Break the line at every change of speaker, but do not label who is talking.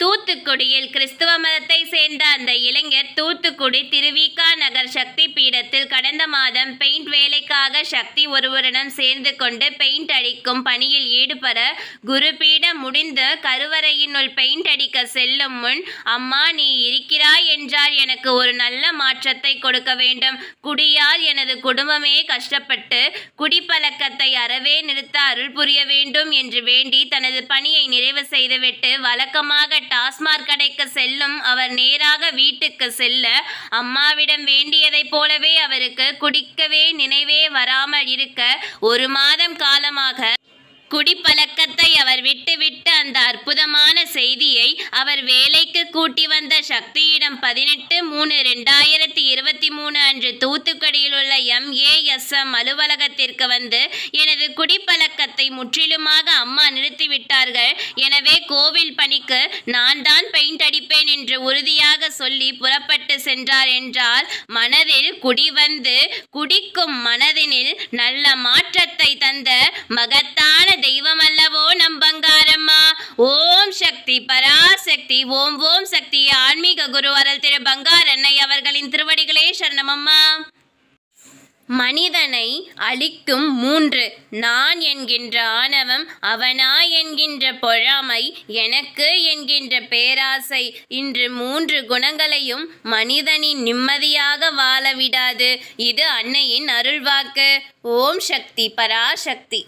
தூத்துக்குடியில் கிறிஸ்துவ மதத்தை சேர்ந்த அந்த இளைஞர் தூத்துக்குடி திருவிகா நகர் சக்தி பீடத்தில் கடந்த மாதம் பெயிண்ட் வேலைக்காக சக்தி ஒருவரிடம் சேர்ந்து கொண்டு பெயிண்ட் அடிக்கும் பணியில் ஈடுபட குருபீடம் முடிந்து கருவறையினுள் பெயிண்ட் அடிக்க செல்லும் முன் அம்மா நீ இருக்கிறாய் என்றால் எனக்கு ஒரு நல்ல மாற்றத்தை கொடுக்க வேண்டும் குடியால் எனது குடும்பமே கஷ்டப்பட்டு குடிப்பழக்கத்தை அறவே நிறுத்த அருள் புரிய வேண்டும் என்று வேண்டி தனது பணியை நிறைவு செய்துவிட்டு வழக்கமாக டாஸ்மாக் கடைக்கு செல்லும் அவர் நேராக வீட்டுக்கு செல்ல அம்மாவிடம் வேண்டியதைப் போலவே அவருக்கு குடிக்கவே நினைவே வராமல் இருக்க ஒரு மாதம் காலமாக குடிப்பழக்கத்தை அவர் விட்டுவிட்டு அந்த அற்புதமான அவர் வேலைக்கு கூட்டி வந்த சக்தியிடம் பதினெட்டு மூணு ரெண்டாயிரத்தி இருபத்தி மூணு அன்று தூத்துக்குடியில் உள்ள எம் எம்ஏஎஸ்எம் அலுவலகத்திற்கு வந்து எனது குடிப்பழக்கத்தை முற்றிலுமாக அம்மா நிறுத்திவிட்டார்கள் எனவே கோவில் பணிக்கு நான் தான் பெயிண்ட் அடிப்பேன் என்று உறுதியாக சொல்லி புறப்பட்டு சென்றார் என்றால் மனதில் குடி வந்து குடிக்கும் மனதினில் நல்ல மாற்றத்தை தந்த மகத்தான் சக்தி பராசக்தி ஓம் ஓம் சக்தி ஆன்மீக குரு அருள் திரு பங்காரண்ணை அவர்களின் திருவடிகளே சரணமம்மா மனிதனை அழிக்கும் மூன்று நான் என்கின்ற ஆணவம் அவனா என்கின்ற பொழாமை எனக்கு என்கின்ற பேராசை இன்று மூன்று குணங்களையும் மனிதனின் நிம்மதியாக வாழவிடாது இது அன்னையின் அருள்வாக்கு ஓம் சக்தி பராசக்தி